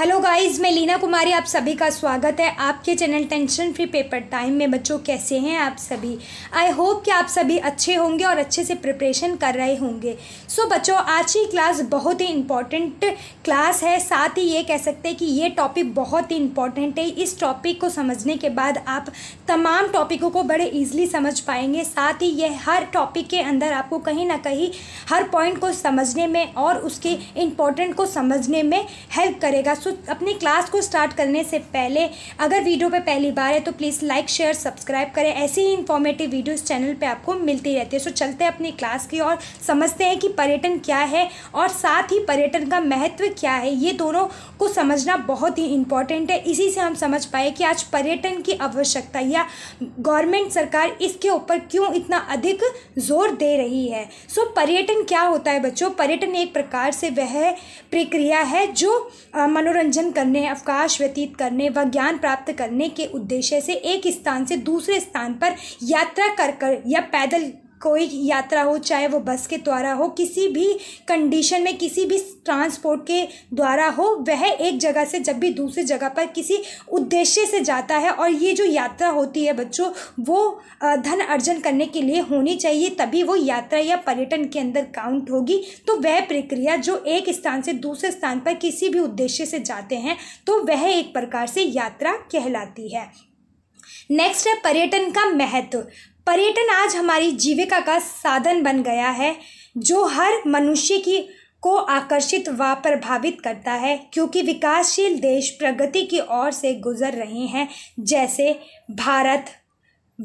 hello guys मैं लीना कुमारी आप सभी का स्वागत है आपके channel tension free paper time में बच्चों कैसे हैं आप सभी आई होप कि आप सभी अच्छे होंगे और अच्छे से प्रिपरेशन कर रहे होंगे सो so, बच्चों आज की क्लास बहुत ही इम्पॉर्टेंट क्लास है साथ ही ये कह सकते हैं कि ये टॉपिक बहुत ही इम्पॉर्टेंट है इस टॉपिक को समझने के बाद आप तमाम टॉपिकों को बड़े ईजिली समझ पाएंगे साथ ही ये हर टॉपिक के अंदर आपको कहीं ना कहीं हर पॉइंट को समझने में और उसके इम्पॉर्टेंट को समझने में हेल्प करेगा सो दोस्तों अपनी क्लास को स्टार्ट करने से पहले अगर वीडियो पे पहली बार है तो प्लीज़ लाइक शेयर सब्सक्राइब करें ऐसी ही इन्फॉर्मेटिव वीडियो इस चैनल पे आपको मिलती रहती है सो चलते हैं अपनी क्लास की और समझते हैं कि पर्यटन क्या है और साथ ही पर्यटन का महत्व क्या है ये दोनों को समझना बहुत ही इम्पॉर्टेंट है इसी से हम समझ पाए कि आज पर्यटन की आवश्यकता या गवर्नमेंट सरकार इसके ऊपर क्यों इतना अधिक जोर दे रही है सो पर्यटन क्या होता है बच्चों पर्यटन एक प्रकार से वह प्रक्रिया है जो मनो मनोरंजन करने अवकाश व्यतीत करने व ज्ञान प्राप्त करने के उद्देश्य से एक स्थान से दूसरे स्थान पर यात्रा कर कर या पैदल कोई यात्रा हो चाहे वो बस के द्वारा हो किसी भी कंडीशन में किसी भी ट्रांसपोर्ट के द्वारा हो वह एक जगह से जब भी दूसरी जगह पर किसी उद्देश्य से जाता है और ये जो यात्रा होती है बच्चों वो धन अर्जन करने के लिए होनी चाहिए तभी वो यात्रा या पर्यटन के अंदर काउंट होगी तो वह प्रक्रिया जो एक स्थान से दूसरे स्थान पर किसी भी उद्देश्य से जाते हैं तो वह एक प्रकार से यात्रा कहलाती है नेक्स्ट है पर्यटन का महत्व पर्यटन आज हमारी जीविका का साधन बन गया है जो हर मनुष्य की को आकर्षित व प्रभावित करता है क्योंकि विकासशील देश प्रगति की ओर से गुजर रहे हैं जैसे भारत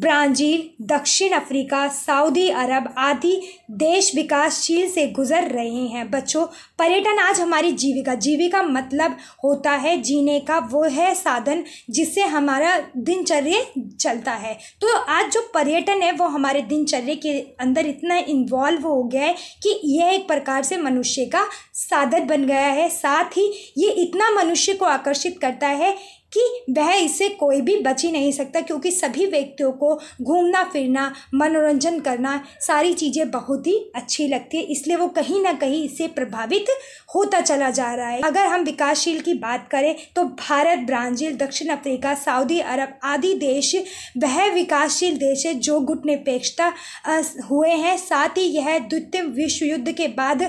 ब्राज़ील दक्षिण अफ्रीका सऊदी अरब आदि देश विकासशील से गुजर रहे हैं बच्चों पर्यटन आज हमारी जीविका जीविका मतलब होता है जीने का वो है साधन जिससे हमारा दिनचर्या चलता है तो आज जो पर्यटन है वो हमारे दिनचर्या के अंदर इतना इन्वॉल्व हो गया है कि यह एक प्रकार से मनुष्य का साधन बन गया है साथ ही ये इतना मनुष्य को आकर्षित करता है कि वह इससे कोई भी बच ही नहीं सकता क्योंकि सभी व्यक्तियों को घूमना फिरना मनोरंजन करना सारी चीज़ें बहुत ही अच्छी लगती है इसलिए वो कहीं ना कहीं इससे प्रभावित होता चला जा रहा है अगर हम विकासशील की बात करें तो भारत ब्राज़ील दक्षिण अफ्रीका सऊदी अरब आदि देश वह विकासशील देश है जो गुट निरपेक्षता हुए हैं साथ ही यह द्वितीय विश्व युद्ध के बाद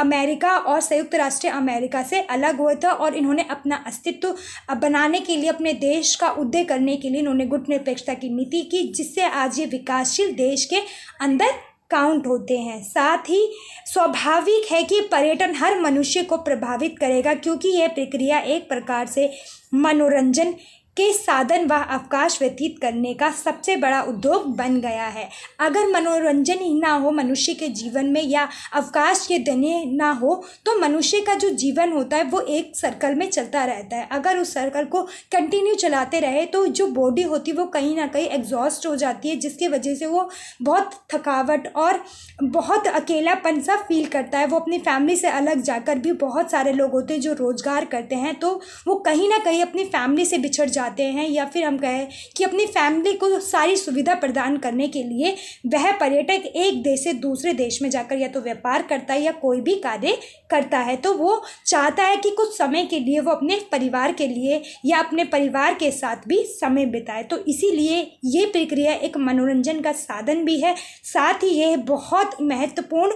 अमेरिका और संयुक्त राष्ट्र अमेरिका से अलग हुए थे और इन्होंने अपना अस्तित्व बनाने बचाने के लिए अपने देश का उदय करने के लिए इन्होंने गुट निरपेक्षता की नीति की जिससे आज ये विकासशील देश के अंदर काउंट होते हैं साथ ही स्वाभाविक है कि पर्यटन हर मनुष्य को प्रभावित करेगा क्योंकि यह प्रक्रिया एक प्रकार से मनोरंजन के साधन व अवकाश व्यतीत करने का सबसे बड़ा उद्योग बन गया है अगर मनोरंजन ही ना हो मनुष्य के जीवन में या अवकाश के दिन ना हो तो मनुष्य का जो जीवन होता है वो एक सर्कल में चलता रहता है अगर उस सर्कल को कंटिन्यू चलाते रहे तो जो बॉडी होती है वो कहीं ना कहीं एग्जॉस्ट हो जाती है जिसकी वजह से वो बहुत थकावट और बहुत अकेलापन सा फील करता है वो अपनी फैमिली से अलग जाकर भी बहुत सारे लोग होते हैं जो रोज़गार करते हैं तो वो कहीं ना कहीं अपनी फैमिली से बिछड़ जाते चाहते हैं या फिर हम कहें कि अपनी फैमिली को सारी सुविधा प्रदान करने के लिए वह पर्यटक एक देश से दूसरे देश में जाकर या तो व्यापार करता है या कोई भी कार्य करता है तो वो चाहता है कि कुछ समय के लिए वो अपने परिवार के लिए या अपने परिवार के साथ भी समय बिताए तो इसीलिए ये प्रक्रिया एक मनोरंजन का साधन भी है साथ ही यह बहुत महत्वपूर्ण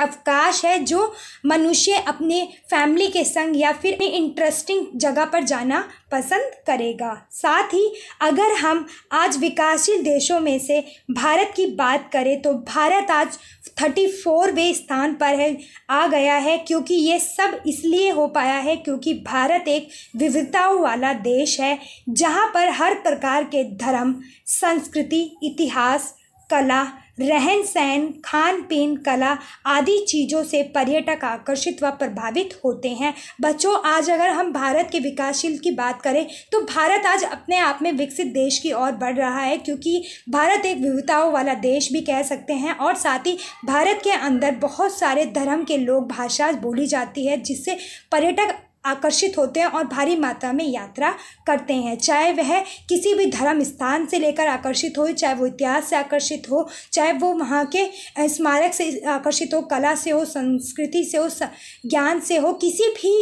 अवकाश है जो मनुष्य अपने फैमिली के संग या फिर इंटरेस्टिंग जगह पर जाना पसंद करेगा साथ ही अगर हम आज विकासशील देशों में से भारत की बात करें तो भारत आज थर्टी फोरवें स्थान पर है आ गया है क्योंकि ये सब इसलिए हो पाया है क्योंकि भारत एक विविधताओं वाला देश है जहाँ पर हर प्रकार के धर्म संस्कृति इतिहास कला रहन सहन खान पीन कला आदि चीज़ों से पर्यटक आकर्षित व प्रभावित होते हैं बच्चों आज अगर हम भारत के विकासशील की बात करें तो भारत आज अपने आप में विकसित देश की ओर बढ़ रहा है क्योंकि भारत एक विविधताओं वाला देश भी कह सकते हैं और साथ ही भारत के अंदर बहुत सारे धर्म के लोग भाषा बोली जाती है जिससे पर्यटक आकर्षित होते हैं और भारी मात्रा में यात्रा करते हैं चाहे वह किसी भी धर्म स्थान से लेकर आकर्षित हो चाहे वो इतिहास से आकर्षित हो चाहे वो वहाँ के स्मारक से आकर्षित हो कला से हो संस्कृति से हो ज्ञान से हो किसी भी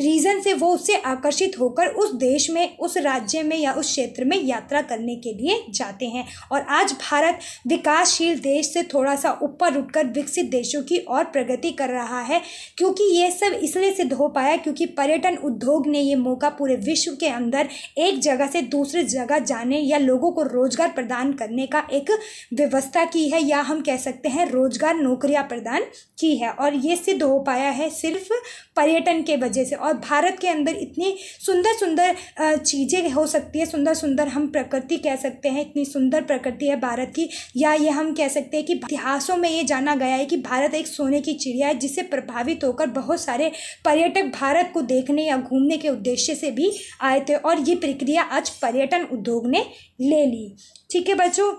रीज़न से वो उससे आकर्षित होकर उस देश में उस राज्य में या उस क्षेत्र में यात्रा करने के लिए जाते हैं और आज भारत विकासशील देश से थोड़ा सा ऊपर उठकर विकसित देशों की और प्रगति कर रहा है क्योंकि ये सब इसलिए सिद्ध हो पाया क्योंकि पर्यटन उद्योग ने ये मौका पूरे विश्व के अंदर एक जगह से दूसरे जगह जाने या लोगों को रोजगार प्रदान करने का एक व्यवस्था की है या हम कह सकते हैं रोजगार नौकरियाँ प्रदान की है और ये सिद्ध हो पाया है सिर्फ पर्यटन के वजह से और और भारत के अंदर इतनी सुंदर सुंदर चीज़ें हो सकती है सुंदर सुंदर हम प्रकृति कह सकते हैं इतनी सुंदर प्रकृति है भारत की या ये हम कह सकते हैं कि इतिहासों में ये जाना गया है कि भारत एक सोने की चिड़िया है जिससे प्रभावित होकर बहुत सारे पर्यटक भारत को देखने या घूमने के उद्देश्य से भी आए थे और ये प्रक्रिया आज पर्यटन उद्योग ने ले ली ठीक है बच्चों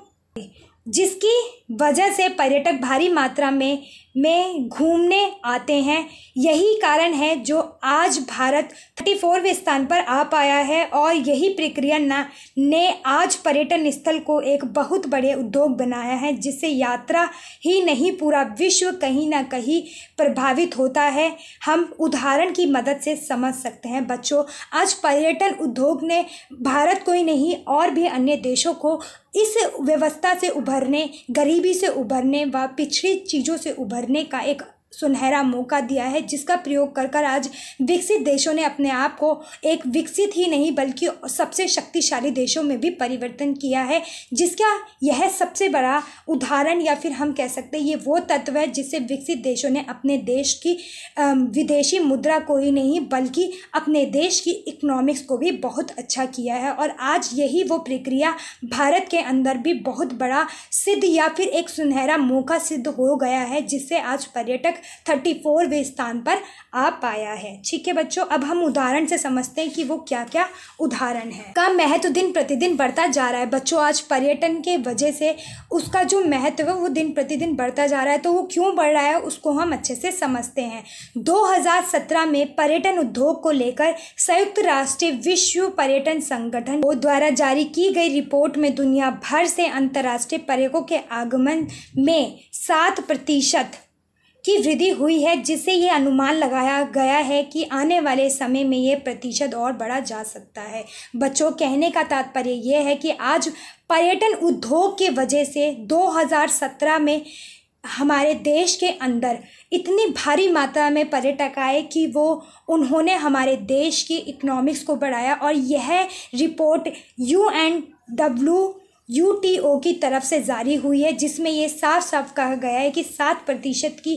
जिसकी वजह से पर्यटक भारी मात्रा में में घूमने आते हैं यही कारण है जो आज भारत थर्टी फोरवें स्थान पर आ पाया है और यही प्रक्रिया ना ने आज पर्यटन स्थल को एक बहुत बड़े उद्योग बनाया है जिससे यात्रा ही नहीं पूरा विश्व कहीं ना कहीं प्रभावित होता है हम उदाहरण की मदद से समझ सकते हैं बच्चों आज पर्यटन उद्योग ने भारत को ही नहीं और भी अन्य देशों को इस व्यवस्था से उभरने गरीबी से उभरने व पिछड़ी चीज़ों से उभर भरने का एक सुनहरा मौका दिया है जिसका प्रयोग कर कर आज विकसित देशों ने अपने आप को एक विकसित ही नहीं बल्कि सबसे शक्तिशाली देशों में भी परिवर्तन किया है जिसका यह सबसे बड़ा उदाहरण या फिर हम कह सकते हैं ये वो तत्व है जिससे विकसित देशों ने अपने देश की विदेशी मुद्रा को ही नहीं बल्कि अपने देश की इकनॉमिक्स को भी बहुत अच्छा किया है और आज यही वो प्रक्रिया भारत के अंदर भी बहुत बड़ा सिद्ध या फिर एक सुनहरा मौका सिद्ध हो गया है जिससे आज पर्यटक थर्टी फोरवें स्थान पर आ पाया है ठीक है बच्चों अब हम उदाहरण से समझते हैं कि वो क्या क्या उदाहरण है का महत्व दिन प्रतिदिन बढ़ता जा रहा है बच्चों आज पर्यटन के वजह से उसका जो महत्व है वो दिन प्रतिदिन बढ़ता जा रहा है तो वो क्यों बढ़ रहा है उसको हम अच्छे से समझते हैं दो में पर्यटन उद्योग को लेकर संयुक्त राष्ट्रीय विश्व पर्यटन संगठन द्वारा जारी की गई रिपोर्ट में दुनिया भर से अंतर्राष्ट्रीय पर्यटकों के आगमन में सात प्रतिशत की वृद्धि हुई है जिससे ये अनुमान लगाया गया है कि आने वाले समय में ये प्रतिशत और बढ़ा जा सकता है बच्चों कहने का तात्पर्य यह है कि आज पर्यटन उद्योग के वजह से 2017 में हमारे देश के अंदर इतनी भारी मात्रा में पर्यटक आए कि वो उन्होंने हमारे देश की इकोनॉमिक्स को बढ़ाया और यह report U N W U की तरफ से जारी हुई है जिसमें ये साफ साफ कहा गया है कि सात प्रतिशत की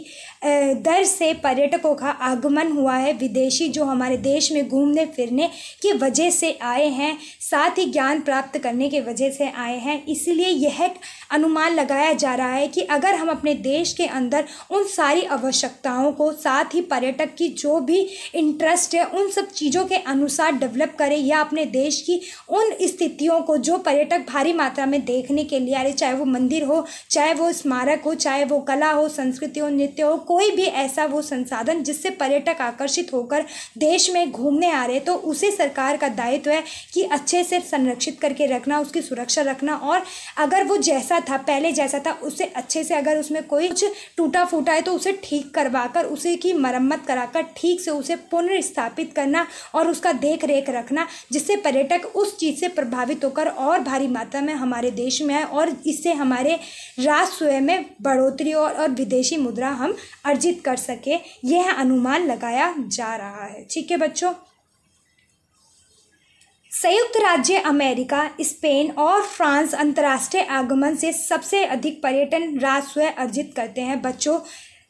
दर से पर्यटकों का आगमन हुआ है विदेशी जो हमारे देश में घूमने फिरने की वजह से आए हैं साथ ही ज्ञान प्राप्त करने की वजह से आए हैं इसलिए यह अनुमान लगाया जा रहा है कि अगर हम अपने देश के अंदर उन सारी आवश्यकताओं को साथ ही पर्यटक की जो भी इंटरेस्ट है उन सब चीज़ों के अनुसार डेवलप करें या अपने देश की उन स्थितियों को जो पर्यटक भारी मात्रा में देखने के लिए आ रहे चाहे वो मंदिर हो चाहे वो स्मारक हो चाहे वो कला हो संस्कृति हो नृत्य हो कोई भी ऐसा वो संसाधन जिससे पर्यटक आकर्षित होकर देश में घूमने आ रहे तो उसे सरकार का दायित्व है कि अच्छे से संरक्षित करके रखना उसकी सुरक्षा रखना और अगर वो जैसा था पहले जैसा था उससे अच्छे से अगर उसमें कोई कुछ टूटा फूटा है तो उसे ठीक करवा कर उसे की मरम्मत कराकर ठीक से उसे पुनर्स्थापित करना और उसका देख रेख रखना जिससे पर्यटक उस चीज़ से प्रभावित होकर और भारी मात्रा में हमारे देश में आए और इससे हमारे राजस्व में बढ़ोतरी और, और विदेशी मुद्रा हम अर्जित कर सके यह अनुमान लगाया जा रहा है ठीक है बच्चों संयुक्त राज्य अमेरिका स्पेन और फ्रांस अंतर्राष्ट्रीय आगमन से सबसे अधिक पर्यटन राजस्व अर्जित करते हैं बच्चों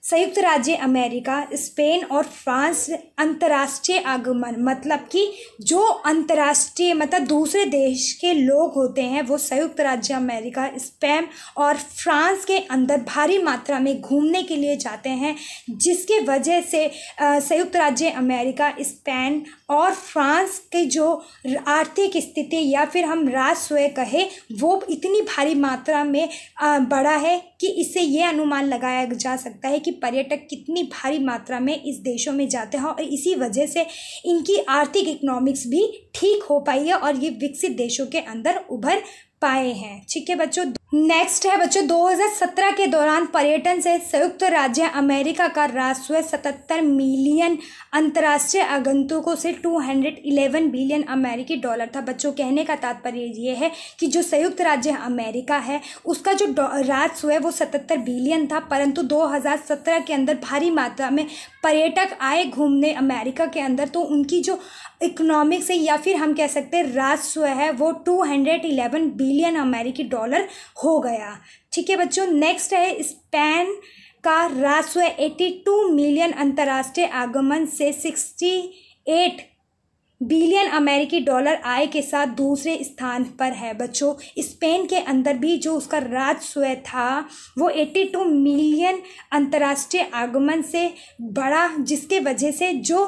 संयुक्त राज्य अमेरिका स्पेन और फ्रांस अंतर्राष्ट्रीय आगमन मतलब कि जो अंतर्राष्ट्रीय मतलब दूसरे देश के लोग होते हैं वो संयुक्त राज्य अमेरिका स्पेन और फ्रांस के अंदर भारी मात्रा में घूमने के लिए जाते हैं जिसके वजह से संयुक्त राज्य अमेरिका स्पेन और फ्रांस के जो आर्थिक स्थिति या फिर हम राजस्व कहे वो इतनी भारी मात्रा में बढ़ा है कि इससे ये अनुमान लगाया जा सकता है कि पर्यटक कितनी भारी मात्रा में इस देशों में जाते हैं और इसी वजह से इनकी आर्थिक इकोनॉमिक्स भी ठीक हो पाई है और ये विकसित देशों के अंदर उभर पाए हैं ठीक है बच्चों नेक्स्ट है बच्चों 2017 के दौरान पर्यटन से संयुक्त राज्य अमेरिका का राजस्व 77 मिलियन अंतर्राष्ट्रीय आगंतुकों से 211 बिलियन अमेरिकी डॉलर था बच्चों कहने का तात्पर्य ये है कि जो संयुक्त राज्य अमेरिका है उसका जो राजस्व है वो 77 बिलियन था परंतु 2017 के अंदर भारी मात्रा में पर्यटक आए घूमने अमेरिका के अंदर तो उनकी जो इकोनॉमिक्स है या फिर हम कह सकते हैं राजस्व है वो टू बिलियन अमेरिकी डॉलर हो गया ठीक है बच्चों नेक्स्ट है स्पेन का राजस्व 82 मिलियन अंतर्राष्ट्रीय आगमन से 68 बिलियन अमेरिकी डॉलर आय के साथ दूसरे स्थान पर है बच्चों स्पेन के अंदर भी जो उसका राजस्व था वो 82 मिलियन अंतर्राष्ट्रीय आगमन से बड़ा जिसके वजह से जो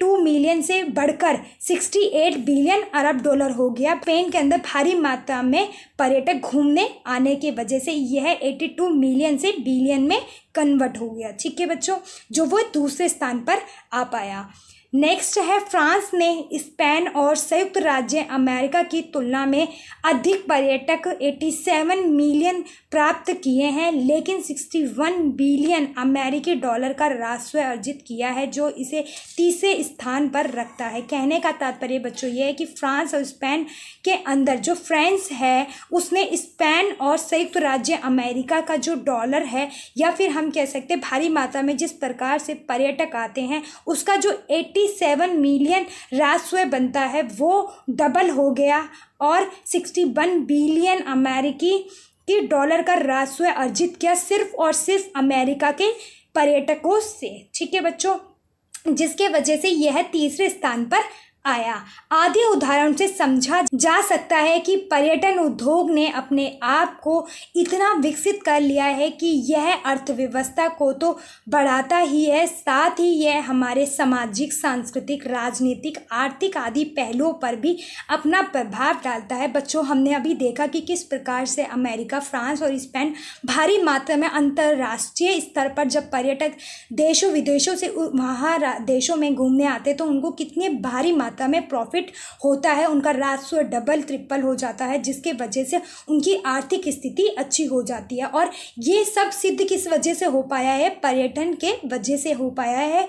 टू मिलियन से बढ़कर सिक्सटी एट बिलियन अरब डॉलर हो गया पेन के अंदर भारी मात्रा में पर्यटक घूमने आने की वजह से यह टू मिलियन से बिलियन में कन्वर्ट हो गया ठीक है बच्चों जो वो दूसरे स्थान पर आ पाया नेक्स्ट है फ्रांस ने स्पेन और संयुक्त राज्य अमेरिका की तुलना में अधिक पर्यटक 87 मिलियन प्राप्त किए हैं लेकिन 61 बिलियन अमेरिकी डॉलर का राजस्व अर्जित किया है जो इसे तीसरे स्थान पर रखता है कहने का तात्पर्य बच्चों ये है कि फ्रांस और स्पेन के अंदर जो फ्रांस है उसने स्पेन और संयुक्त राज्य अमेरिका का जो डॉलर है या फिर हम कह सकते भारी मात्रा में जिस प्रकार से पर्यटक आते हैं उसका जो एटी सेवन मिलियन राजस्व बनता है वो डबल हो गया और सिक्सटी वन बिलियन अमेरिकी की डॉलर का राजस्व अर्जित किया सिर्फ और सिर्फ अमेरिका के पर्यटकों से ठीक है बच्चों जिसके वजह से यह तीसरे स्थान पर आया आधे उदाहरण से समझा जा सकता है कि पर्यटन उद्योग ने अपने आप को इतना विकसित कर लिया है कि यह अर्थव्यवस्था को तो बढ़ाता ही है साथ ही यह हमारे सामाजिक सांस्कृतिक राजनीतिक आर्थिक आदि पहलुओं पर भी अपना प्रभाव डालता है बच्चों हमने अभी देखा कि किस प्रकार से अमेरिका फ्रांस और स्पेन भारी मात्रा में अंतर्राष्ट्रीय स्तर पर जब पर्यटक देशों विदेशों से वहाँ देशों में घूमने आते तो उनको कितने भारी मात्रा मात्रा में प्रॉफिट होता है उनका राजस्व डबल ट्रिपल हो जाता है जिसके वजह से उनकी आर्थिक स्थिति अच्छी हो जाती है और ये सब सिद्ध किस वजह से हो पाया है पर्यटन के वजह से हो पाया है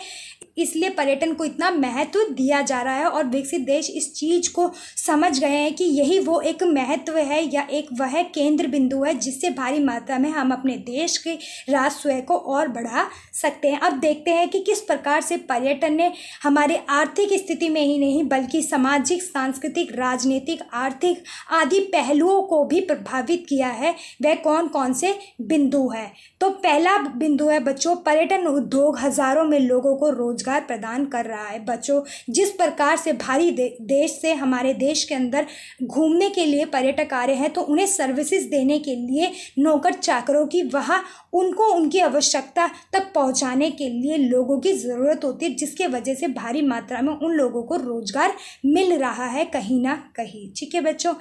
इसलिए पर्यटन को इतना महत्व दिया जा रहा है और विकसित देश इस चीज़ को समझ गए हैं कि यही वो एक महत्व है या एक वह केंद्र बिंदु है जिससे भारी मात्रा में हम अपने देश के राजस्व को और बढ़ा सकते हैं अब देखते हैं कि किस प्रकार से पर्यटन ने हमारे आर्थिक स्थिति में ही नहीं बल्कि सामाजिक सांस्कृतिक राजनीतिक आर्थिक आदि पहलुओं को भी प्रभावित किया है वह कौन कौन से बिंदु है तो पहला बिंदु है बच्चों पर्यटन उद्योग हज़ारों में लोगों को रोज रोजगार प्रदान कर रहा है बच्चों जिस प्रकार से भारी दे, देश से हमारे देश के अंदर घूमने के लिए पर्यटक आ रहे हैं तो उन्हें सर्विसेज देने के लिए नौकर चाकरों की वहाँ उनको उनकी आवश्यकता तक पहुँचाने के लिए लोगों की ज़रूरत होती है जिसके वजह से भारी मात्रा में उन लोगों को रोजगार मिल रहा है कहीं ना कहीं ठीक है बच्चों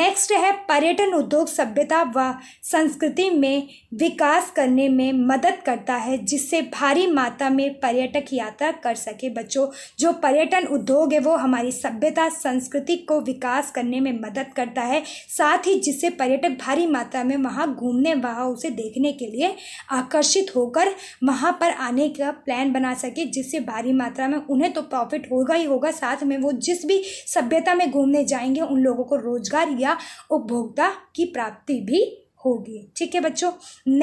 नेक्स्ट है पर्यटन उद्योग सभ्यता व संस्कृति में विकास करने में मदद करता है जिससे भारी मात्रा में पर्यटक यात्रा जागरूकता कर सके बच्चों जो पर्यटन उद्योग है वो हमारी सभ्यता संस्कृति को विकास करने में मदद करता है साथ ही जिससे पर्यटक भारी मात्रा में वहाँ घूमने वहाँ उसे देखने के लिए आकर्षित होकर वहाँ पर आने का प्लान बना सके जिससे भारी मात्रा में उन्हें तो प्रॉफिट होगा ही होगा साथ में वो जिस भी सभ्यता में घूमने जाएंगे उन लोगों को रोजगार या उपभोक्ता की प्राप्ति भी होगी ठीक है बच्चों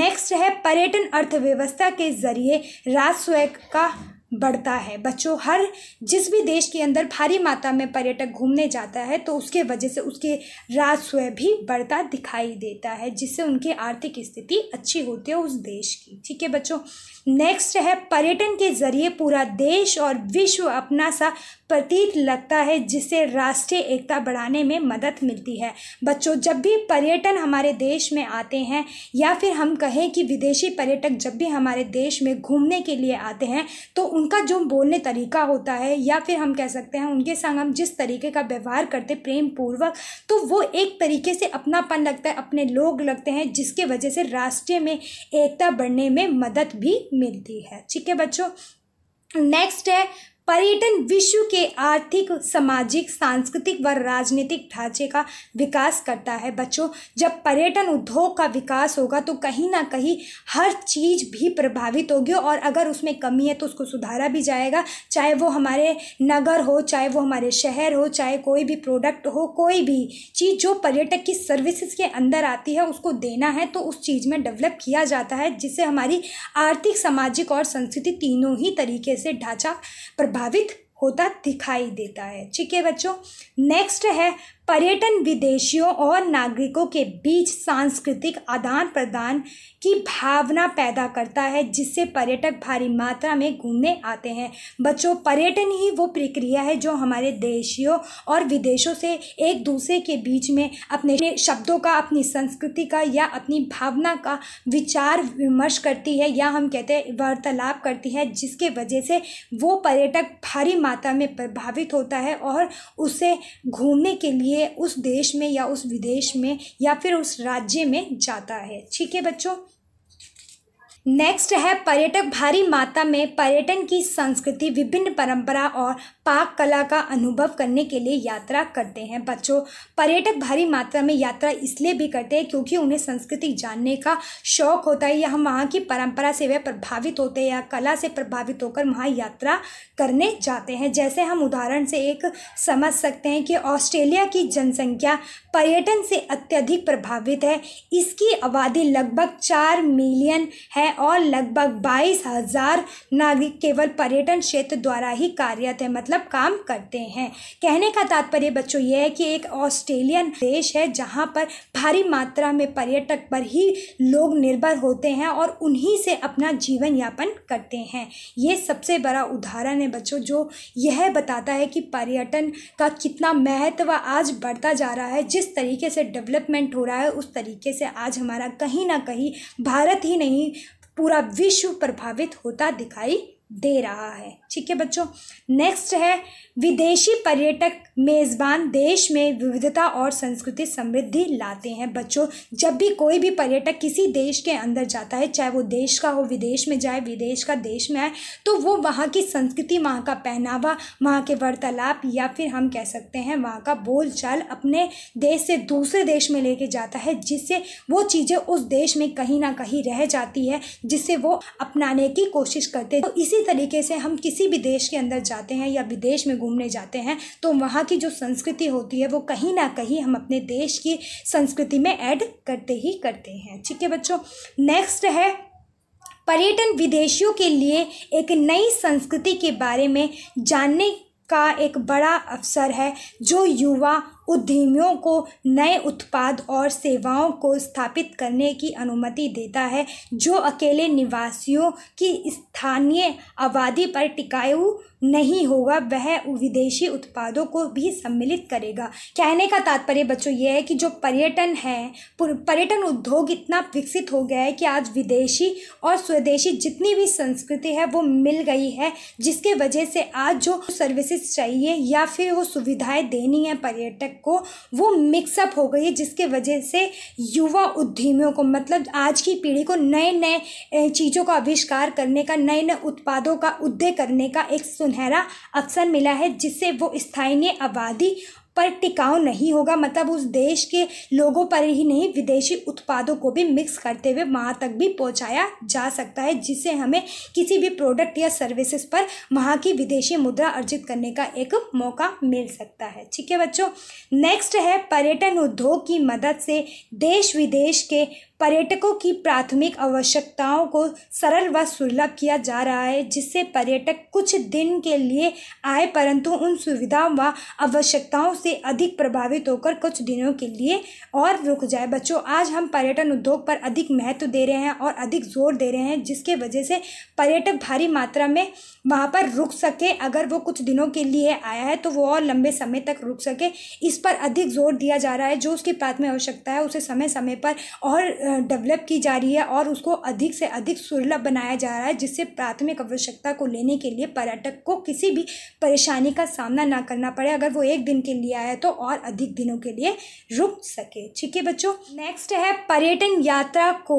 नेक्स्ट है पर्यटन अर्थव्यवस्था के जरिए राजस्व का बढ़ता है बच्चों हर जिस भी देश के अंदर भारी मात्रा में पर्यटक घूमने जाता है तो उसके वजह से उसके राजस्व भी बढ़ता दिखाई देता है जिससे उनकी आर्थिक स्थिति अच्छी होती है उस देश की ठीक है बच्चों नेक्स्ट है पर्यटन के जरिए पूरा देश और विश्व अपना सा प्रतीत लगता है जिससे राष्ट्रीय एकता बढ़ाने में मदद मिलती है बच्चों जब भी पर्यटन हमारे देश में आते हैं या फिर हम कहें कि विदेशी पर्यटक जब भी हमारे देश में घूमने के लिए आते हैं तो उनका जो बोलने तरीका होता है या फिर हम कह सकते हैं उनके संग हम जिस तरीके का व्यवहार करते प्रेम पूर्वक तो वो एक तरीके से अपनापन लगता है अपने लोग लगते हैं जिसके वजह से राष्ट्रीय में एकता बढ़ने में मदद भी मिलती है ठीक है बच्चों नेक्स्ट है पर्यटन विश्व के आर्थिक सामाजिक सांस्कृतिक व राजनीतिक ढांचे का विकास करता है बच्चों जब पर्यटन उद्योग का विकास होगा तो कहीं ना कहीं हर चीज़ भी प्रभावित होगी और अगर उसमें कमी है तो उसको सुधारा भी जाएगा चाहे वो हमारे नगर हो चाहे वो हमारे शहर हो चाहे कोई भी प्रोडक्ट हो कोई भी चीज़ जो पर्यटक की सर्विसेज के अंदर आती है उसको देना है तो उस चीज़ में डेवलप किया जाता है जिससे हमारी आर्थिक सामाजिक और संस्कृति तीनों ही तरीके से ढांचा प्रभाव प्रभावित होता दिखाई देता है ठीक है बच्चों नेक्स्ट है पर्यटन विदेशियों और नागरिकों के बीच सांस्कृतिक आदान प्रदान की भावना पैदा करता है जिससे पर्यटक भारी मात्रा में घूमने आते हैं बच्चों पर्यटन ही वो प्रक्रिया है जो हमारे देशियों और विदेशों से एक दूसरे के बीच में अपने शब्दों का अपनी संस्कृति का या अपनी भावना का विचार विमर्श करती है या हम कहते हैं वार्तालाप करती है जिसके वजह से वो पर्यटक भारी मात्रा में प्रभावित होता है और उसे घूमने के लिए लिए उस देश में या उस विदेश में या फिर उस राज्य में जाता है ठीक है बच्चों नेक्स्ट है पर्यटक भारी मात्रा में पर्यटन की संस्कृति विभिन्न परंपरा और पाक कला का अनुभव करने के लिए यात्रा करते हैं बच्चों पर्यटक भारी मात्रा में यात्रा इसलिए भी करते हैं क्योंकि उन्हें संस्कृति जानने का शौक होता है या हम वहाँ की परंपरा से वह प्रभावित होते हैं या कला से प्रभावित होकर वहाँ यात्रा करने जाते हैं जैसे हम उदाहरण से एक समझ सकते हैं कि ऑस्ट्रेलिया की जनसंख्या पर्यटन से अत्यधिक प्रभावित है इसकी आबादी लगभग चार मिलियन है और लगभग बाईस हज़ार नागरिक केवल पर्यटन क्षेत्र द्वारा ही कार्यरत है मतलब काम करते हैं कहने का तात्पर्य बच्चों यह है कि एक ऑस्ट्रेलियन देश है जहाँ पर भारी मात्रा में पर्यटक पर ही लोग निर्भर होते हैं और उन्हीं से अपना जीवन यापन करते हैं ये सबसे बड़ा उदाहरण है बच्चों जो यह बताता है कि पर्यटन का कितना महत्व आज बढ़ता जा रहा है जिस तरीके से डेवलपमेंट हो रहा है उस तरीके से आज हमारा कहीं ना कहीं भारत ही नहीं पूरा विश्व प्रभावित होता दिखाई दे रहा है ठीक है बच्चों नेक्स्ट है विदेशी पर्यटक मेज़बान देश में विविधता और संस्कृति समृद्धि लाते हैं बच्चों जब भी कोई भी पर्यटक किसी देश के अंदर जाता है चाहे वो देश का हो विदेश में जाए विदेश का देश में आए तो वो वहाँ की संस्कृति वहाँ का पहनावा वहाँ के वार्तालाप या फिर हम कह सकते हैं वहाँ का बोलचाल अपने देश से दूसरे देश में लेके जाता है जिससे वो चीज़ें उस देश में कहीं ना कहीं रह जाती है जिससे वो अपनाने की कोशिश करते हैं तो इसी तरीके से हम किसी भी देश के अंदर जाते हैं या विदेश में घूम घूमने जाते हैं तो वहाँ की जो संस्कृति होती है वो कहीं ना कहीं हम अपने देश की संस्कृति में ऐड करते ही करते हैं ठीक है बच्चों नेक्स्ट है पर्यटन विदेशियों के लिए एक नई संस्कृति के बारे में जानने का एक बड़ा अवसर है जो युवा उद्यमियों को नए उत्पाद और सेवाओं को स्थापित करने की अनुमति देता है जो अकेले निवासियों की स्थानीय आबादी पर टिकाऊ नहीं होगा वह विदेशी उत्पादों को भी सम्मिलित करेगा कहने का तात्पर्य बच्चों यह है कि जो पर्यटन है पर्यटन उद्योग इतना विकसित हो गया है कि आज विदेशी और स्वदेशी जितनी भी संस्कृति है वो मिल गई है जिसके वजह से आज जो सर्विसेज चाहिए या फिर वो सुविधाएं देनी है पर्यटक को वो मिक्सअप हो गई है जिसके वजह से युवा उद्यमियों को मतलब आज की पीढ़ी को नए नए चीज़ों का आविष्कार करने का नए नए उत्पादों का उदय करने का एक सुनहरा अवसर मिला है जिससे वो स्थानीय आबादी पर टिकाऊ नहीं होगा मतलब उस देश के लोगों पर ही नहीं विदेशी उत्पादों को भी मिक्स करते हुए वहाँ तक भी पहुँचाया जा सकता है जिससे हमें किसी भी प्रोडक्ट या सर्विसेज पर वहाँ की विदेशी मुद्रा अर्जित करने का एक मौका मिल सकता है ठीक है बच्चों नेक्स्ट है पर्यटन उद्योग की मदद से देश विदेश के पर्यटकों की प्राथमिक आवश्यकताओं को सरल व सुलभ किया जा रहा है जिससे पर्यटक कुछ दिन के लिए आए परंतु उन सुविधाओं व आवश्यकताओं से अधिक प्रभावित होकर कुछ दिनों के लिए और रुक जाए बच्चों आज हम पर्यटन उद्योग पर अधिक महत्व दे रहे हैं और अधिक जोर दे रहे हैं जिसके वजह से पर्यटक भारी मात्रा में वहाँ पर रुक सके अगर वो कुछ दिनों के लिए आया है तो वो और लंबे समय तक रुक सके इस पर अधिक जोर दिया जा रहा है जो उसकी प्राथमिक आवश्यकता है उसे समय समय पर और डेवलप की जा रही है और उसको अधिक से अधिक सुलभ बनाया जा रहा है जिससे प्राथमिक आवश्यकता को लेने के लिए पर्यटक को किसी भी परेशानी का सामना ना करना पड़े अगर वो एक दिन के लिए आया तो और अधिक दिनों के लिए रुक सके ठीक है बच्चों नेक्स्ट है पर्यटन यात्रा को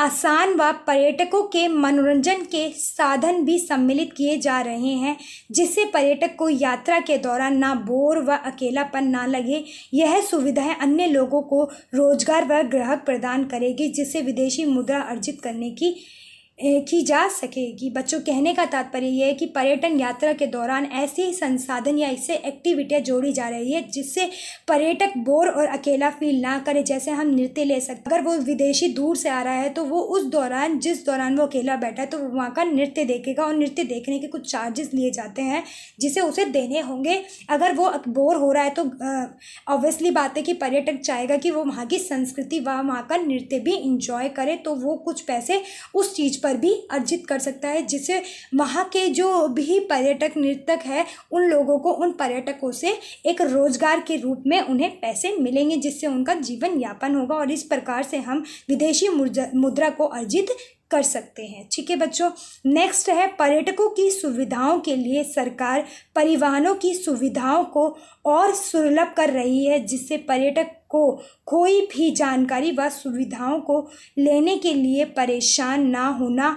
आसान व पर्यटकों के मनोरंजन के साधन भी सम्मिलित किए जा रहे हैं जिससे पर्यटक को यात्रा के दौरान ना बोर व अकेलापन ना लगे यह सुविधाएं अन्य लोगों को रोजगार व ग्राहक प्रदान करें करेगी जिससे विदेशी मुद्रा अर्जित करने की की जा सकेगी बच्चों कहने का तात्पर्य ये है कि पर्यटन यात्रा के दौरान ऐसे संसाधन या ऐसे एक्टिविटियाँ जोड़ी जा रही है जिससे पर्यटक बोर और अकेला फील ना करे जैसे हम नृत्य ले सकते अगर वो विदेशी दूर से आ रहा है तो वो उस दौरान जिस दौरान वो अकेला बैठा है तो वो वहाँ का नृत्य देखेगा और नृत्य देखने के कुछ चार्जेस लिए जाते हैं जिसे उसे देने होंगे अगर वो बोर हो रहा है तो ऑब्वियसली बात है कि पर्यटक चाहेगा कि वो वहाँ की संस्कृति व वहाँ का नृत्य भी इंजॉय करे तो वो कुछ पैसे उस चीज़ पर पर भी अर्जित कर सकता है जिससे वहाँ के जो भी पर्यटक नृतक है उन लोगों को उन पर्यटकों से एक रोज़गार के रूप में उन्हें पैसे मिलेंगे जिससे उनका जीवन यापन होगा और इस प्रकार से हम विदेशी मुद्रा को अर्जित कर सकते हैं ठीक है बच्चों नेक्स्ट है पर्यटकों की सुविधाओं के लिए सरकार परिवहनों की सुविधाओं को और सुलभ कर रही है जिससे पर्यटक को कोई भी जानकारी व सुविधाओं को लेने के लिए परेशान ना होना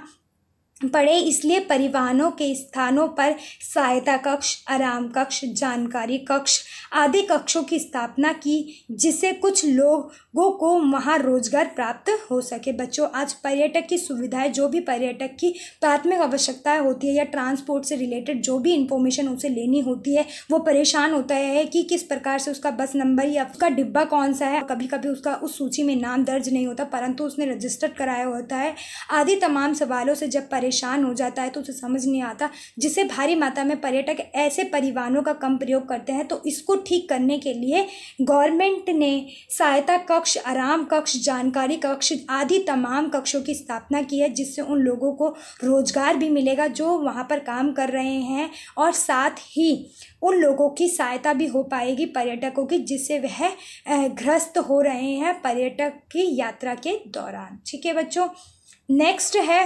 पड़े इसलिए परिवहनों के स्थानों पर सहायता कक्ष आराम कक्ष जानकारी कक्ष आदि कक्षों की स्थापना की जिससे कुछ लोगों को वहाँ रोजगार प्राप्त हो सके बच्चों आज पर्यटक की सुविधाएं जो भी पर्यटक की प्राथमिक आवश्यकताएं होती है या ट्रांसपोर्ट से रिलेटेड जो भी इंफॉर्मेशन उसे लेनी होती है वो परेशान होता है कि किस प्रकार से उसका बस नंबर या उसका डिब्बा कौन सा है कभी कभी उसका उस सूची में नाम दर्ज नहीं होता परंतु उसने रजिस्टर्ड कराया होता है आदि तमाम सवालों से जब पर्यटक परेशान हो जाता है तो उसे समझ नहीं आता जिसे भारी मात्रा में पर्यटक ऐसे परिवहनों का कम प्रयोग करते हैं तो इसको ठीक करने के लिए गवर्नमेंट ने सहायता कक्ष आराम कक्ष जानकारी कक्ष आदि तमाम कक्षों की स्थापना की है जिससे उन लोगों को रोजगार भी मिलेगा जो वहाँ पर काम कर रहे हैं और साथ ही उन लोगों की सहायता भी हो पाएगी पर्यटकों की जिससे वह ग्रस्त हो रहे हैं पर्यटक की यात्रा के दौरान ठीक है बच्चों नेक्स्ट है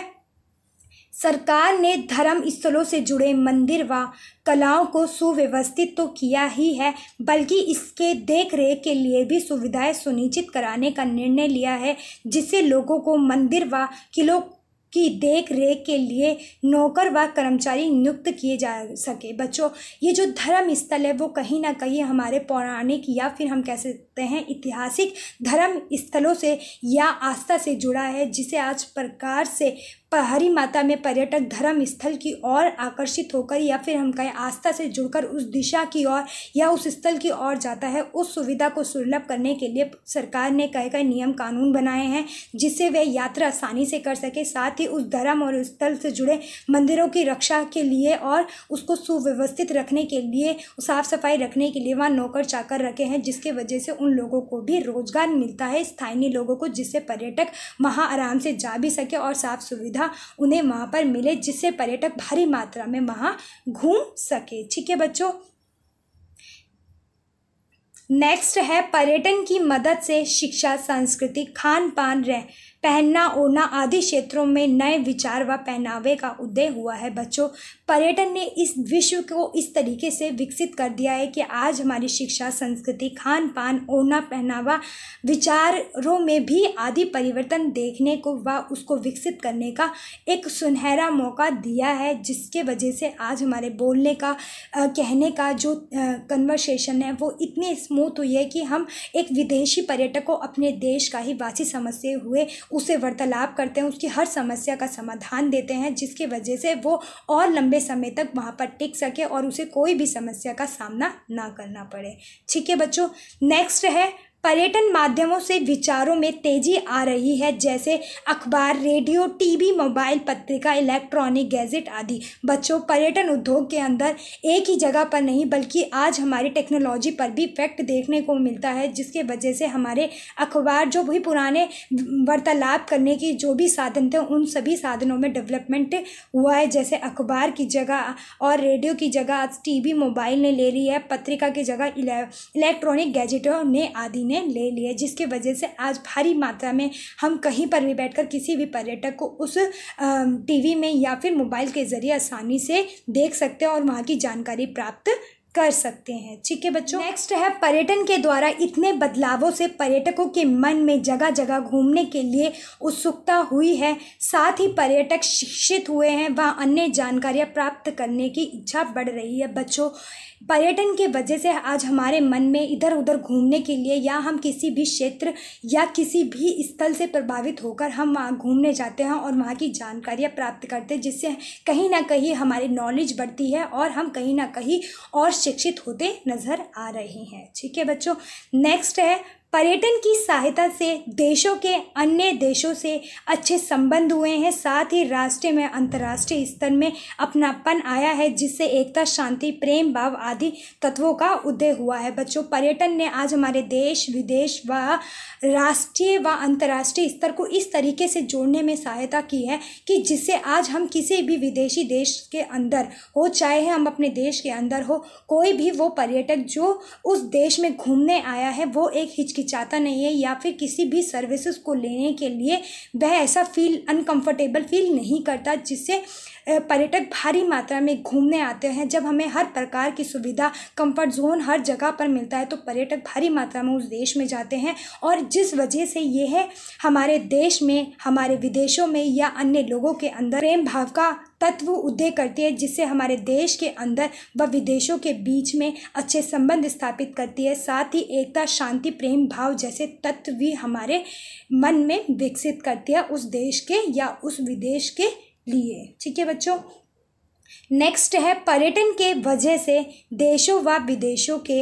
सरकार ने धर्म स्थलों से जुड़े मंदिर व कलाओं को सुव्यवस्थित तो किया ही है बल्कि इसके देख रेख के लिए भी सुविधाएं सुनिश्चित कराने का निर्णय लिया है जिससे लोगों को मंदिर व किलों की देख रेख के लिए नौकर व कर्मचारी नियुक्त किए जा सके बच्चों ये जो धर्म स्थल है वो कहीं ना कहीं हमारे पौराणिक या फिर हम कह सकते हैं ऐतिहासिक धर्म स्थलों से या आस्था से जुड़ा है जिसे आज प्रकार से पहाड़ी माता में पर्यटक धर्म स्थल की ओर आकर्षित होकर या फिर हम कहें आस्था से जुड़कर उस दिशा की ओर या उस स्थल की ओर जाता है उस सुविधा को सुलभ करने के लिए सरकार ने कई कई नियम कानून बनाए हैं जिससे वह यात्रा आसानी से कर सके साथ ही उस धर्म और स्थल से जुड़े मंदिरों की रक्षा के लिए और उसको सुव्यवस्थित रखने के लिए साफ सफाई रखने के लिए वहाँ नौकर चाकर रखे हैं जिसके वजह से उन लोगों को भी रोजगार मिलता है स्थानीय लोगों को जिससे पर्यटक वहाँ आराम से जा भी सके और साफ सुविधा सुविधा उन्हें वहाँ पर मिले जिससे पर्यटक भारी मात्रा में वहाँ घूम सके ठीक है बच्चों नेक्स्ट है पर्यटन की मदद से शिक्षा संस्कृति खान पान रह पहनना ओढ़ना आदि क्षेत्रों में नए विचार व पहनावे का उदय हुआ है बच्चों पर्यटन ने इस विश्व को इस तरीके से विकसित कर दिया है कि आज हमारी शिक्षा संस्कृति खान पान ओढ़ना पहनावा विचारों में भी आदि परिवर्तन देखने को व उसको विकसित करने का एक सुनहरा मौका दिया है जिसके वजह से आज हमारे बोलने का आ, कहने का जो कन्वर्सेशन है वो इतने स्मूथ मुँह तो यह कि हम एक विदेशी पर्यटक को अपने देश का ही वासी समझते हुए उसे वार्तालाप करते हैं उसकी हर समस्या का समाधान देते हैं जिसकी वजह से वो और लंबे समय तक वहाँ पर टिक सके और उसे कोई भी समस्या का सामना ना करना पड़े ठीक है बच्चों नेक्स्ट है पर्यटन माध्यमों से विचारों में तेजी आ रही है जैसे अखबार रेडियो टीवी मोबाइल पत्रिका इलेक्ट्रॉनिक गैजेट आदि बच्चों पर्यटन उद्योग के अंदर एक ही जगह पर नहीं बल्कि आज हमारी टेक्नोलॉजी पर भी इफेक्ट देखने को मिलता है जिसके वजह से हमारे अखबार जो भी पुराने वार्तालाप करने के जो भी साधन थे उन सभी साधनों में डेवलपमेंट हुआ है जैसे अखबार की जगह और रेडियो की जगह आज टी मोबाइल ने ले ली है पत्रिका की जगह इलेक्ट्रॉनिक गैजेटों ने आदि ने ले लिए जिसके वजह से आज भारी मात्रा में हम कहीं पर भी बैठकर किसी भी पर्यटक को उस टीवी में या फिर मोबाइल के ज़रिए आसानी से देख सकते हैं और वहाँ की जानकारी प्राप्त कर सकते हैं ठीक है बच्चों नेक्स्ट है पर्यटन के द्वारा इतने बदलावों से पर्यटकों के मन में जगह जगह घूमने के लिए उत्सुकता हुई है साथ ही पर्यटक शिक्षित हुए हैं वह अन्य जानकारियां प्राप्त करने की इच्छा बढ़ रही है बच्चों पर्यटन के वजह से आज हमारे मन में इधर उधर घूमने के लिए या हम किसी भी क्षेत्र या किसी भी स्थल से प्रभावित होकर हम वहाँ घूमने जाते हैं और वहाँ की जानकारियाँ प्राप्त करते हैं जिससे कहीं ना कहीं हमारी नॉलेज बढ़ती है और हम कहीं ना कहीं और शिक्षित होते नज़र आ रहे हैं ठीक है बच्चों नेक्स्ट है पर्यटन की सहायता से देशों के अन्य देशों से अच्छे संबंध हुए हैं साथ ही राष्ट्रीय में अंतर्राष्ट्रीय स्तर में अपनापन आया है जिससे एकता शांति प्रेम भाव आदि तत्वों का उदय हुआ है बच्चों पर्यटन ने आज हमारे देश विदेश व राष्ट्रीय व अंतर्राष्ट्रीय स्तर को इस तरीके से जोड़ने में सहायता की है कि जिससे आज हम किसी भी विदेशी देश के अंदर हो चाहे हम अपने देश के अंदर हो कोई भी वो पर्यटक जो उस देश में घूमने आया है वो एक हिचकी हिचकिचाता नहीं है या फिर किसी भी सर्विसेज को लेने के लिए वह ऐसा फील अनकंफर्टेबल फील नहीं करता जिससे पर्यटक भारी मात्रा में घूमने आते हैं जब हमें हर प्रकार की सुविधा कंफर्ट जोन हर जगह पर मिलता है तो पर्यटक भारी मात्रा में उस देश में जाते हैं और जिस वजह से ये है हमारे देश में हमारे विदेशों में या अन्य लोगों के अंदर प्रेम भाव का तत्व उदय करती है जिससे हमारे देश के अंदर व विदेशों के बीच में अच्छे संबंध स्थापित करती है साथ ही एकता शांति प्रेम भाव जैसे तत्व भी हमारे मन में विकसित करती है उस देश के या उस विदेश के लिए ठीक है बच्चों नेक्स्ट है पर्यटन के वजह से देशों व विदेशों के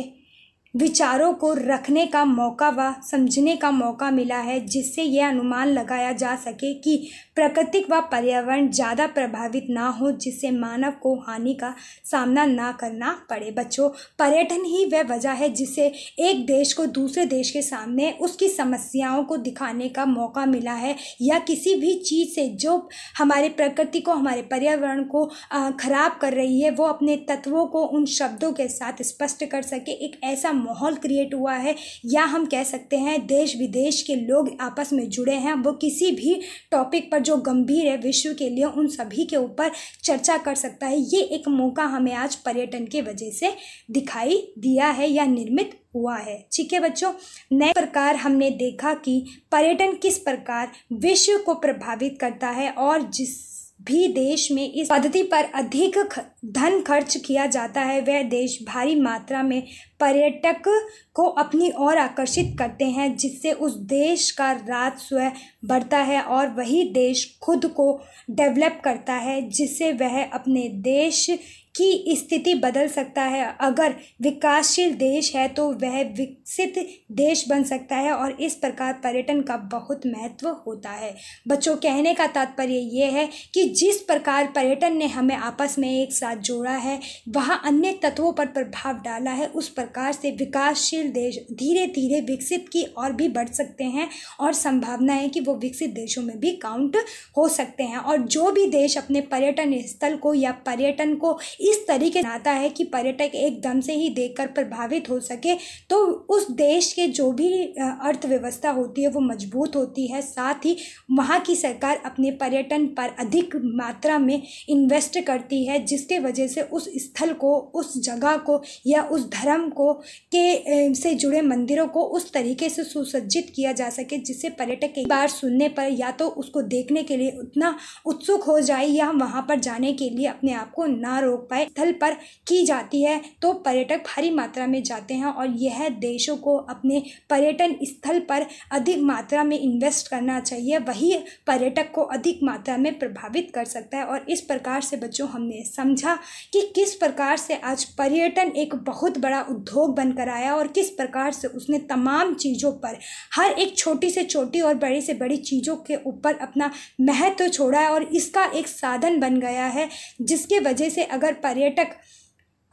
विचारों को रखने का मौका व समझने का मौका मिला है जिससे यह अनुमान लगाया जा सके कि प्राकृतिक व पर्यावरण ज़्यादा प्रभावित ना हो जिससे मानव को हानि का सामना ना करना पड़े बच्चों पर्यटन ही वह वजह है जिससे एक देश को दूसरे देश के सामने उसकी समस्याओं को दिखाने का मौका मिला है या किसी भी चीज़ से जो हमारे प्रकृति को हमारे पर्यावरण को ख़राब कर रही है वो अपने तत्वों को उन शब्दों के साथ स्पष्ट कर सके एक ऐसा माहौल क्रिएट हुआ है या हम कह सकते हैं देश विदेश के लोग आपस में जुड़े हैं वो किसी भी टॉपिक पर जो गंभीर है विश्व के लिए उन सभी के ऊपर चर्चा कर सकता है ये एक मौका हमें आज पर्यटन के वजह से दिखाई दिया है या निर्मित हुआ है ठीक है बच्चों नए प्रकार हमने देखा कि पर्यटन किस प्रकार विश्व को प्रभावित करता है और जिस भी देश में इस पद्धति पर अधिक धन खर्च किया जाता है वह देश भारी मात्रा में पर्यटक को अपनी ओर आकर्षित करते हैं जिससे उस देश का राजस्व बढ़ता है और वही देश खुद को डेवलप करता है जिससे वह अपने देश की स्थिति बदल सकता है अगर विकासशील देश है तो वह विकसित देश बन सकता है और इस प्रकार पर्यटन का बहुत महत्व होता है बच्चों कहने का तात्पर्य ये है कि जिस प्रकार पर्यटन ने हमें आपस में एक साथ जोड़ा है वहाँ अन्य तत्वों पर प्रभाव डाला है उस प्रकार से विकासशील देश धीरे धीरे विकसित की और भी बढ़ सकते हैं और संभावना है कि वो विकसित देशों में भी काउंट हो सकते हैं और जो भी देश अपने पर्यटन स्थल को या पर्यटन को इस तरीके आता है कि पर्यटक एकदम से ही देखकर प्रभावित हो सके तो उस देश के जो भी अर्थव्यवस्था होती है वो मजबूत होती है साथ ही वहाँ की सरकार अपने पर्यटन पर अधिक मात्रा में इन्वेस्ट करती है जिसके वजह से उस स्थल को उस जगह को या उस धर्म को के से जुड़े मंदिरों को उस तरीके से सुसज्जित किया जा सके जिससे पर्यटक एक बार सुनने पर या तो उसको देखने के लिए उतना उत्सुक हो जाए या वहाँ पर जाने के लिए अपने आप को ना रोक पर स्थल पर की जाती है तो पर्यटक भारी मात्रा में जाते हैं और यह देशों को अपने पर्यटन स्थल पर अधिक मात्रा में इन्वेस्ट करना चाहिए वही पर्यटक को अधिक मात्रा में प्रभावित कर सकता है और इस प्रकार से बच्चों हमने समझा कि किस प्रकार से आज पर्यटन एक बहुत बड़ा उद्योग बनकर आया और किस प्रकार से उसने तमाम चीज़ों पर हर एक छोटी से छोटी और बड़ी से बड़ी चीज़ों के ऊपर अपना महत्व तो छोड़ा है और इसका एक साधन बन गया है जिसके वजह से अगर पर्यटक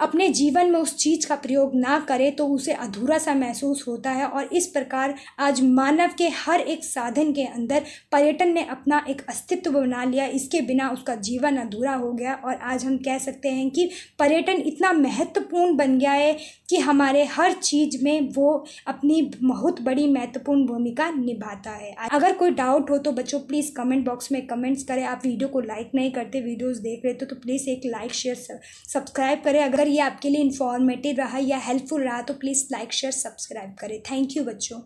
अपने जीवन में उस चीज़ का प्रयोग ना करे तो उसे अधूरा सा महसूस होता है और इस प्रकार आज मानव के हर एक साधन के अंदर पर्यटन ने अपना एक अस्तित्व बना लिया इसके बिना उसका जीवन अधूरा हो गया और आज हम कह सकते हैं कि पर्यटन इतना महत्वपूर्ण बन गया है कि हमारे हर चीज़ में वो अपनी बहुत बड़ी महत्वपूर्ण भूमिका निभाता है अगर कोई डाउट हो तो बच्चों प्लीज़ कमेंट बॉक्स में कमेंट्स करें आप वीडियो को लाइक नहीं करते वीडियोज़ देख रहे तो, तो प्लीज़ एक लाइक शेयर सब्सक्राइब करें अगर अगर ये आपके लिए इन्फॉर्मेटिव रहा या हेल्पफुल रहा तो प्लीज़ लाइक शेयर सब्सक्राइब करें थैंक यू बच्चों